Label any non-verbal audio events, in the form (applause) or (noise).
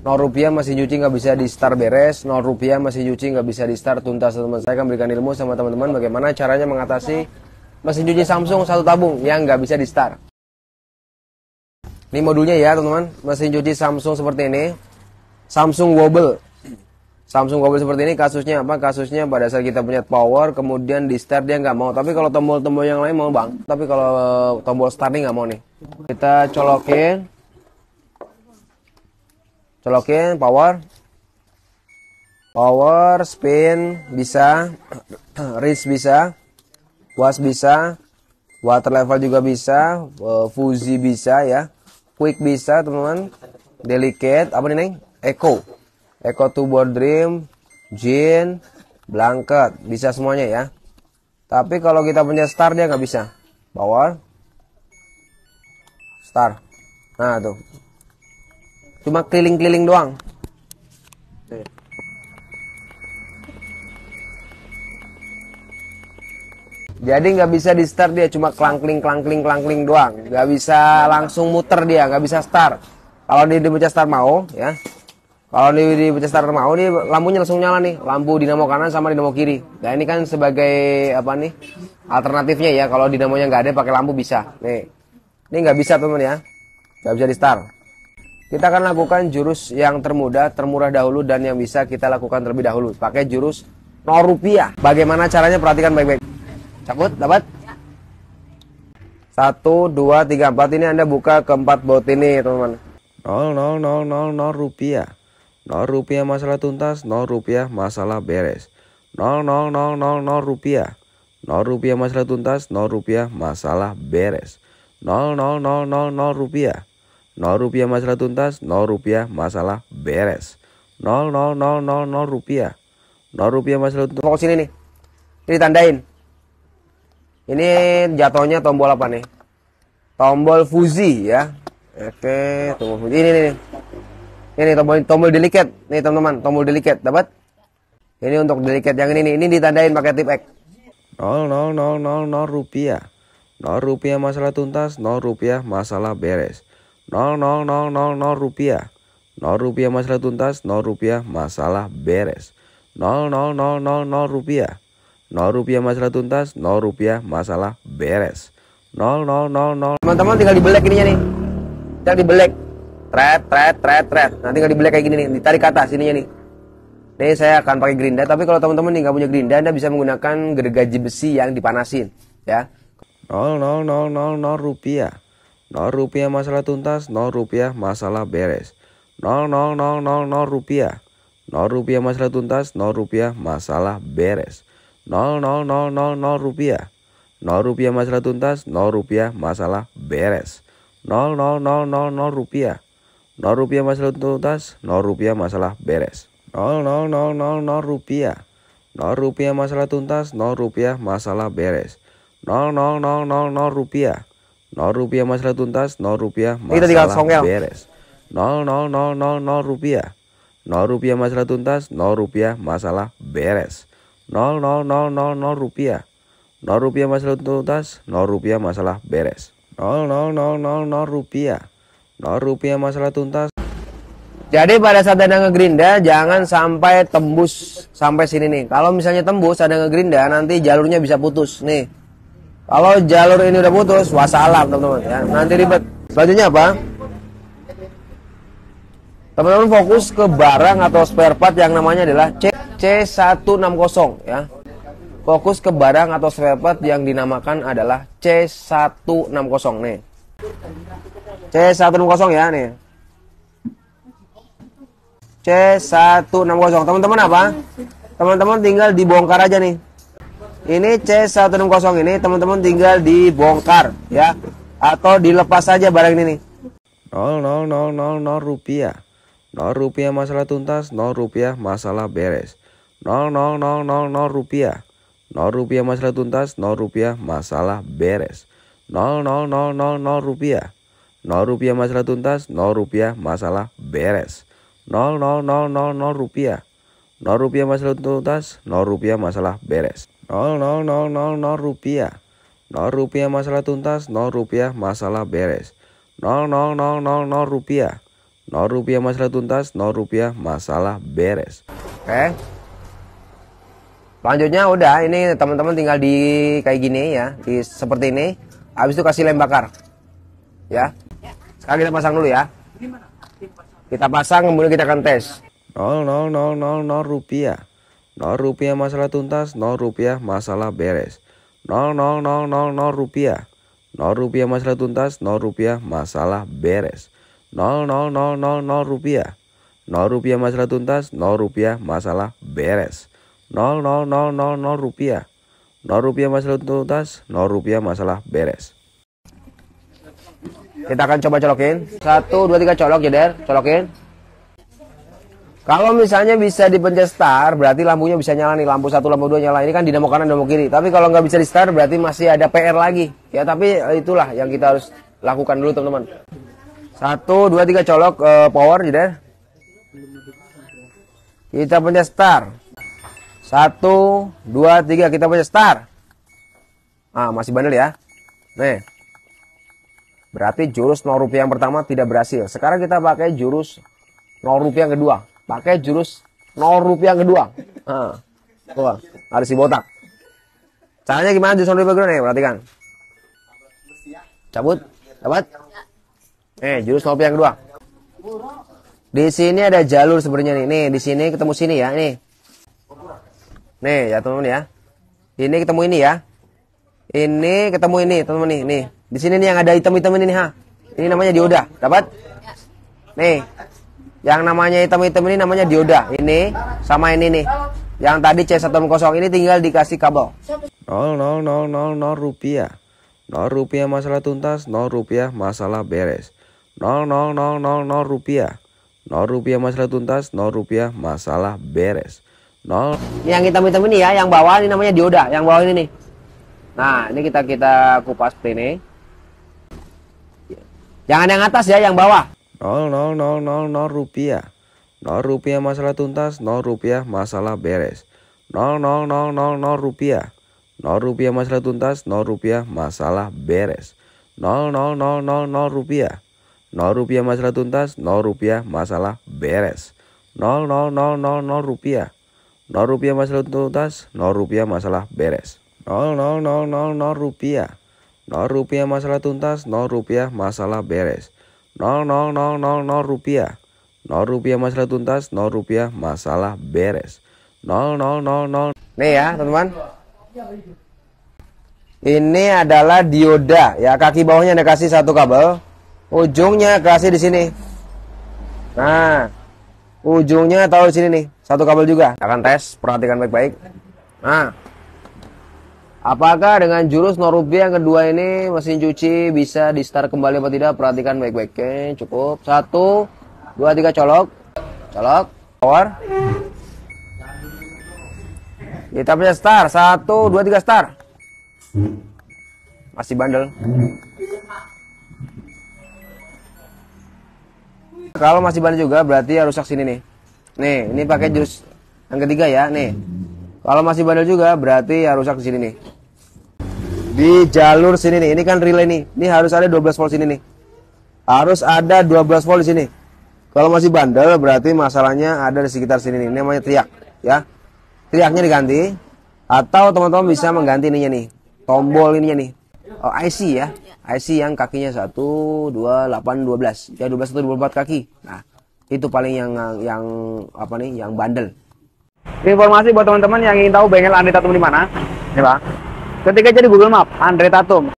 0 rupiah masih nyuci nggak bisa di start beres, 0 rupiah masih nyuci nggak bisa di start tuntas teman-teman. Saya akan berikan ilmu sama teman-teman bagaimana caranya mengatasi mesin cuci Samsung satu tabung yang nggak bisa di start. Ini modulnya ya teman-teman, mesin cuci Samsung seperti ini, Samsung wobble. Samsung wobble seperti ini kasusnya apa? Kasusnya pada saat kita punya power, kemudian di start dia nggak mau. Tapi kalau tombol-tombol yang lain mau bang. Tapi kalau tombol start nggak mau nih. Kita colokin, colokin power power spin bisa reach (clears throat) bisa was bisa water level juga bisa eh, fuzzy bisa ya quick bisa teman-teman delicate apa nih neng echo echo to board dream jean blanket bisa semuanya ya tapi kalau kita punya star dia nggak bisa power star nah tuh Cuma keliling-keliling doang. Jadi nggak bisa di start dia cuma klangkling klangkling klangkling doang. Nggak bisa langsung muter dia, nggak bisa start. Kalau di di start mau ya. Kalau di di start mau nih lampunya langsung nyala nih, lampu dinamo kanan sama dinamo kiri. Nah ini kan sebagai apa nih alternatifnya ya kalau dinamonya nggak ada pakai lampu bisa. Nih ini nggak bisa teman ya, nggak bisa di start. Kita akan lakukan jurus yang termudah, termurah dahulu dan yang bisa kita lakukan terlebih dahulu. Pakai jurus 0 rupiah. Bagaimana caranya? Perhatikan baik-baik. Cabut, dapat? Satu, dua, tiga, empat. Ini Anda buka keempat bot ini, teman-teman. nol nol nol nol 0 rupiah. Nol rupiah masalah tuntas, Nol rupiah masalah beres. Nol nol nol nol nol rupiah. Nol rupiah masalah tuntas, Nol rupiah masalah beres. Nol nol nol nol nol rupiah. 0 rupiah masalah tuntas, 0 rupiah masalah beres. 0, 0, 0, 0, 0 rupiah. 0 rupiah masalah tuntas. Mau sini nih. Ini tandain. Ini jatuhnya tombol apa nih? Tombol Fuzi ya. Oke, tombol Fuzi. Ini nih. Ini, Ini tombol tombol delicate. Nih teman-teman, tombol delicate. Dapat? Ini untuk delicate yang ini nih. Ini ditandain pakai tip X. 0, 0, 0, 0, 0 rupiah. 0 rupiah masalah tuntas, 0 rupiah masalah beres. 0 rupiah. 0 rupiah masalah tuntas, 0 rupiah masalah beres. 0 rupiah. 0 rupiah masalah tuntas, 0 rupiah masalah beres. 0000 Teman-teman tinggal di belek ininya nih. Tinggal di dibelek. Tret, tret, tret, tret. nanti tinggal belek kayak gini nih, ditarik ke atas ininya nih. Nih saya akan pakai gerinda, tapi kalau teman-teman nih nggak punya gerinda, Anda bisa menggunakan gergaji besi yang dipanasin. ya. 0000 rupiah. 0 rupiah masalah tuntas, 0 rupiah masalah beres. 0, 0, 0, 0, 0 rupiah. 0 rupiah masalah tuntas, 0 rupiah masalah beres. 0, 0, 0, 0, 0 rupiah. 0 rupiah masalah tuntas, 0 rupiah masalah beres. 0, 0, 0, 0, 0 rupiah. 0 rupiah masalah tuntas, 0 rupiah masalah beres. 0, 0, 0, 0, 0 rupiah. 0 rupiah masalah tuntas, 0 rupiah masalah beres. 0, 0, 0, 0, 0 rupiah. 0 rupiah masalah tuntas 0 rupiah masalah ya? beres 0 0 0 0 0 rupiah 0 rupiah masalah tuntas 0 rupiah masalah beres 0 0 0 0 0 rupiah 0 rupiah masalah tuntas 0 rupiah masalah beres 0 0 0 0 0 rupiah 0 rupiah masalah tuntas jadi pada saat ada ngegrinda jangan sampai tembus sampai sini nih. Kalau misalnya tembus ada ngegrinda nanti jalurnya bisa putus nih. Kalau jalur ini udah putus, wassalam teman-teman ya. Nanti ribet. Selanjutnya apa? Teman-teman fokus ke barang atau spare part yang namanya adalah C C160 ya. Fokus ke barang atau spare part yang dinamakan adalah C160 nih. C160 ya nih. C160. Teman-teman apa? Teman-teman tinggal dibongkar aja nih ini C160 ini teman-teman tinggal dibongkar ya atau dilepas saja barang ini nih nol nol nol nol 0 rupiah nol rupiah masalah tuntas nol rupiah masalah beres nol nol nol nol nol rupiah nol rupiah masalah tuntas nol rupiah masalah beres nol nol nol nol nol rupiah nol rupiah masalah tuntas nol rupiah masalah beres nol nol nol nol nol rupiah nol rupiah masalah tuntas nol rupiah masalah beres nol nol nol nol nol rupiah nol rupiah masalah tuntas nol rupiah masalah beres nol nol nol nol nol rupiah nol rupiah masalah tuntas nol rupiah masalah beres oke eh? okay. lanjutnya udah ini teman-teman tinggal di kayak gini ya di seperti ini habis itu kasih lem bakar ya sekarang kita pasang dulu ya kita pasang kemudian kita akan tes nol nol nol nol nol rupiah 0 rupiah masalah tuntas, 0 rupiah masalah beres. 0 0 0 0 0 rupiah. 0 rupiah masalah tuntas, 0 rupiah masalah beres. 0 0 0 0 0 rupiah. 0 rupiah masalah tuntas, 0 rupiah masalah beres. 0 0 0 0 0 rupiah. 0 rupiah masalah tuntas, 0 rupiah masalah beres. Kita akan coba colokin. 1 2 3 colok jeder, colokin. Kalau misalnya bisa dipencet start, berarti lampunya bisa nyala nih. Lampu satu, lampu dua nyala. Ini kan dinamo kanan, dinamo kiri. Tapi kalau nggak bisa di start, berarti masih ada PR lagi. Ya, tapi eh, itulah yang kita harus lakukan dulu, teman-teman. Satu, dua, tiga colok uh, power, jadi Kita pencet start. Satu, dua, tiga, kita pencet start. Ah, masih bandel ya. Nih. Berarti jurus 0 rupiah yang pertama tidak berhasil. Sekarang kita pakai jurus 0 rupiah yang kedua pakai jurus nol rupiah kedua. Nah, Harus si botak. Caranya gimana jurus nol rupiah kedua nih? Perhatikan. Cabut. Dapat? Eh, jurus nol rupiah yang kedua. Di sini ada jalur sebenarnya nih. Nih, di sini ketemu sini ya. Nih. Nih, ya teman-teman ya. Ini ketemu ini ya. Ini ketemu ini, teman-teman nih. Nih, di sini nih yang ada item-item ini nih, ha. Ini namanya dioda. Dapat? Nih. Yang namanya hitam-hitam ini namanya dioda. Ini sama ini nih. Yang tadi c 10 ini tinggal dikasih kabel. 0 0 0 0 0 rupiah. 0 rupiah masalah tuntas, 0 rupiah masalah beres. 0 0 0 0 0 rupiah. 0 rupiah masalah tuntas, 0 rupiah masalah beres. 0 yang hitam-hitam ini ya, yang bawah ini namanya dioda, yang bawah ini nih. Nah, ini kita kita kupas ini. Jangan yang atas ya, yang bawah. 0, 0, 0, 0, 0 rupiah. 0 rupiah masalah tuntas, 0 rupiah masalah beres. 0, 0, 0, 0, 0 rupiah. 0 rupiah masalah tuntas, 0 rupiah masalah beres. 0, 0, 0, 0, 0 rupiah. 0 rupiah masalah tuntas, 0 rupiah masalah beres. 0, 0, 0, 0, 0 rupiah. 0 rupiah masalah tuntas, 0 rupiah masalah beres. 0, 0, 0, 0, 0 rupiah. 0 rupiah masalah tuntas, 0 rupiah masalah beres nol nol nol nol nol rupiah. 0 rupiah masalah tuntas, 0 rupiah masalah beres. Nol nol nol nol. Nih ya teman-teman. Ini adalah dioda ya kaki bawahnya dikasih kasih satu kabel, ujungnya kasih di sini. Nah, ujungnya tahu di sini nih satu kabel juga. Akan tes perhatikan baik-baik. Nah. Apakah dengan jurus Norubi yang kedua ini mesin cuci bisa di start kembali apa tidak? Perhatikan baik-baik. cukup. Satu, dua, tiga, colok. Colok. Power. Kita punya start. Satu, dua, tiga, start. Masih bandel. Kalau masih bandel juga berarti ya rusak sini nih. Nih, ini pakai jurus yang ketiga ya. Nih. Kalau masih bandel juga berarti ya rusak di sini nih di jalur sini nih. Ini kan relay nih. Ini harus ada 12 volt sini nih. Harus ada 12 volt di sini. Kalau masih bandel berarti masalahnya ada di sekitar sini nih. Ini namanya teriak, ya. Teriaknya diganti atau teman-teman bisa mengganti ininya nih. Tombol ininya nih. Oh, IC ya. IC yang kakinya 1 2 8 12. Ya 12 1 24 kaki. Nah, itu paling yang yang apa nih? Yang bandel. Informasi buat teman-teman yang ingin tahu bengkel Andi Tatum di mana? Ini, pak. Ketika jadi Google Map, Andre Tatum